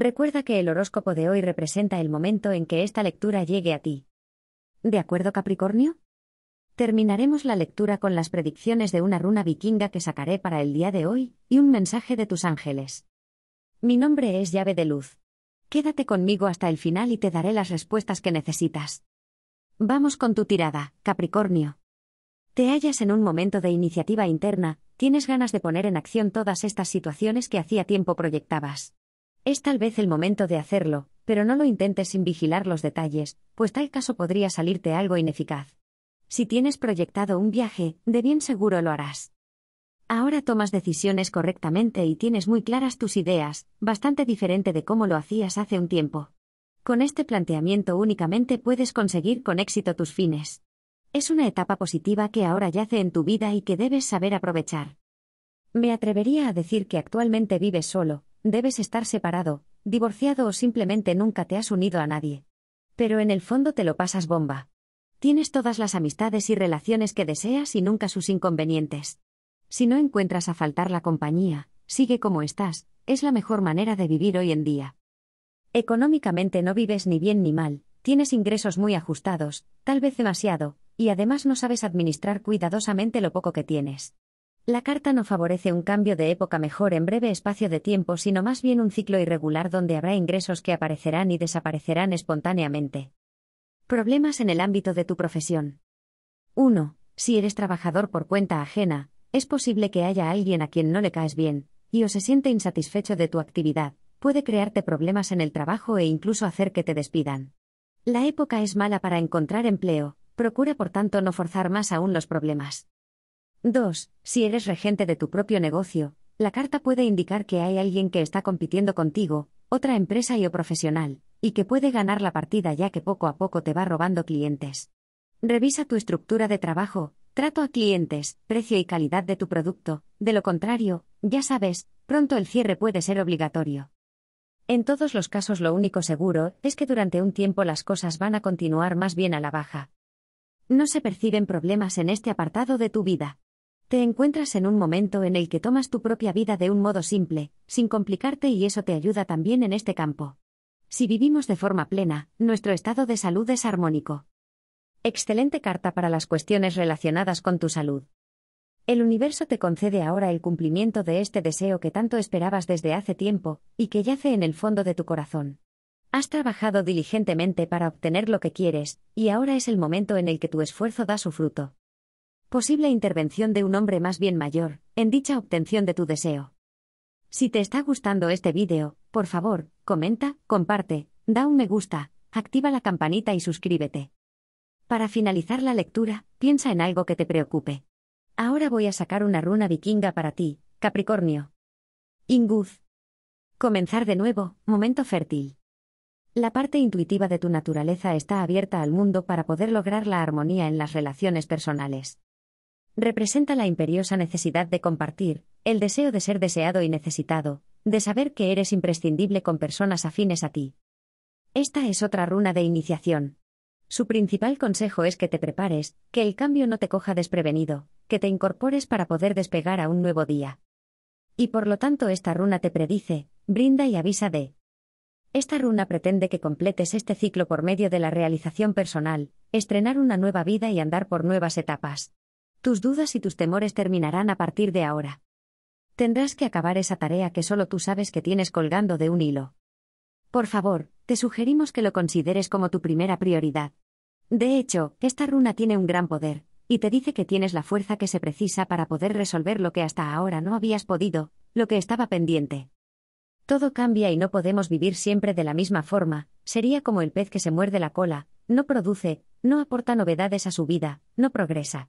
Recuerda que el horóscopo de hoy representa el momento en que esta lectura llegue a ti. ¿De acuerdo, Capricornio? Terminaremos la lectura con las predicciones de una runa vikinga que sacaré para el día de hoy, y un mensaje de tus ángeles. Mi nombre es llave de luz. Quédate conmigo hasta el final y te daré las respuestas que necesitas. Vamos con tu tirada, Capricornio. Te hallas en un momento de iniciativa interna, tienes ganas de poner en acción todas estas situaciones que hacía tiempo proyectabas. Es tal vez el momento de hacerlo, pero no lo intentes sin vigilar los detalles, pues tal caso podría salirte algo ineficaz. Si tienes proyectado un viaje, de bien seguro lo harás. Ahora tomas decisiones correctamente y tienes muy claras tus ideas, bastante diferente de cómo lo hacías hace un tiempo. Con este planteamiento únicamente puedes conseguir con éxito tus fines. Es una etapa positiva que ahora yace en tu vida y que debes saber aprovechar. Me atrevería a decir que actualmente vives solo, Debes estar separado, divorciado o simplemente nunca te has unido a nadie. Pero en el fondo te lo pasas bomba. Tienes todas las amistades y relaciones que deseas y nunca sus inconvenientes. Si no encuentras a faltar la compañía, sigue como estás, es la mejor manera de vivir hoy en día. Económicamente no vives ni bien ni mal, tienes ingresos muy ajustados, tal vez demasiado, y además no sabes administrar cuidadosamente lo poco que tienes. La carta no favorece un cambio de época mejor en breve espacio de tiempo, sino más bien un ciclo irregular donde habrá ingresos que aparecerán y desaparecerán espontáneamente. Problemas en el ámbito de tu profesión. 1. Si eres trabajador por cuenta ajena, es posible que haya alguien a quien no le caes bien, y o se siente insatisfecho de tu actividad, puede crearte problemas en el trabajo e incluso hacer que te despidan. La época es mala para encontrar empleo, procura por tanto no forzar más aún los problemas. 2. Si eres regente de tu propio negocio, la carta puede indicar que hay alguien que está compitiendo contigo, otra empresa y o profesional, y que puede ganar la partida ya que poco a poco te va robando clientes. Revisa tu estructura de trabajo, trato a clientes, precio y calidad de tu producto, de lo contrario, ya sabes, pronto el cierre puede ser obligatorio. En todos los casos lo único seguro es que durante un tiempo las cosas van a continuar más bien a la baja. No se perciben problemas en este apartado de tu vida. Te encuentras en un momento en el que tomas tu propia vida de un modo simple, sin complicarte y eso te ayuda también en este campo. Si vivimos de forma plena, nuestro estado de salud es armónico. Excelente carta para las cuestiones relacionadas con tu salud. El universo te concede ahora el cumplimiento de este deseo que tanto esperabas desde hace tiempo, y que yace en el fondo de tu corazón. Has trabajado diligentemente para obtener lo que quieres, y ahora es el momento en el que tu esfuerzo da su fruto posible intervención de un hombre más bien mayor, en dicha obtención de tu deseo. Si te está gustando este vídeo, por favor, comenta, comparte, da un me gusta, activa la campanita y suscríbete. Para finalizar la lectura, piensa en algo que te preocupe. Ahora voy a sacar una runa vikinga para ti, Capricornio. Inguz. Comenzar de nuevo, momento fértil. La parte intuitiva de tu naturaleza está abierta al mundo para poder lograr la armonía en las relaciones personales representa la imperiosa necesidad de compartir, el deseo de ser deseado y necesitado, de saber que eres imprescindible con personas afines a ti. Esta es otra runa de iniciación. Su principal consejo es que te prepares, que el cambio no te coja desprevenido, que te incorpores para poder despegar a un nuevo día. Y por lo tanto esta runa te predice, brinda y avisa de. Esta runa pretende que completes este ciclo por medio de la realización personal, estrenar una nueva vida y andar por nuevas etapas. Tus dudas y tus temores terminarán a partir de ahora. Tendrás que acabar esa tarea que solo tú sabes que tienes colgando de un hilo. Por favor, te sugerimos que lo consideres como tu primera prioridad. De hecho, esta runa tiene un gran poder, y te dice que tienes la fuerza que se precisa para poder resolver lo que hasta ahora no habías podido, lo que estaba pendiente. Todo cambia y no podemos vivir siempre de la misma forma, sería como el pez que se muerde la cola, no produce, no aporta novedades a su vida, no progresa.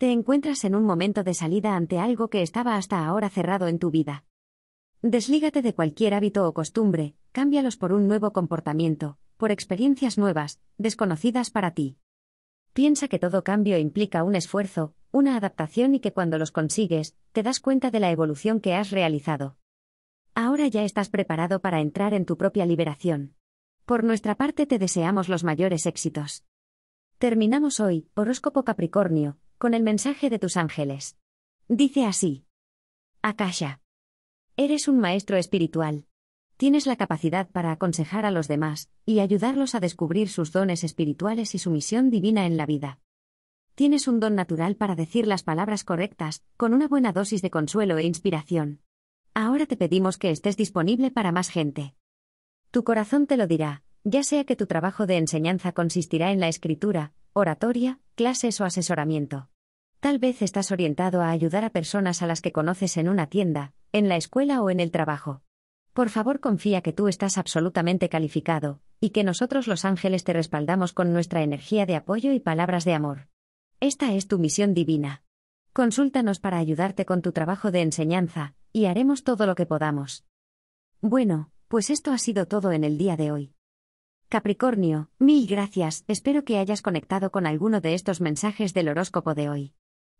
Te encuentras en un momento de salida ante algo que estaba hasta ahora cerrado en tu vida. Deslígate de cualquier hábito o costumbre, cámbialos por un nuevo comportamiento, por experiencias nuevas, desconocidas para ti. Piensa que todo cambio implica un esfuerzo, una adaptación y que cuando los consigues, te das cuenta de la evolución que has realizado. Ahora ya estás preparado para entrar en tu propia liberación. Por nuestra parte te deseamos los mayores éxitos. Terminamos hoy, horóscopo Capricornio, con el mensaje de tus ángeles. Dice así. Akasha. Eres un maestro espiritual. Tienes la capacidad para aconsejar a los demás y ayudarlos a descubrir sus dones espirituales y su misión divina en la vida. Tienes un don natural para decir las palabras correctas, con una buena dosis de consuelo e inspiración. Ahora te pedimos que estés disponible para más gente. Tu corazón te lo dirá, ya sea que tu trabajo de enseñanza consistirá en la escritura, oratoria, clases o asesoramiento. Tal vez estás orientado a ayudar a personas a las que conoces en una tienda, en la escuela o en el trabajo. Por favor, confía que tú estás absolutamente calificado, y que nosotros los ángeles te respaldamos con nuestra energía de apoyo y palabras de amor. Esta es tu misión divina. Consúltanos para ayudarte con tu trabajo de enseñanza, y haremos todo lo que podamos. Bueno, pues esto ha sido todo en el día de hoy. Capricornio, mil gracias, espero que hayas conectado con alguno de estos mensajes del horóscopo de hoy.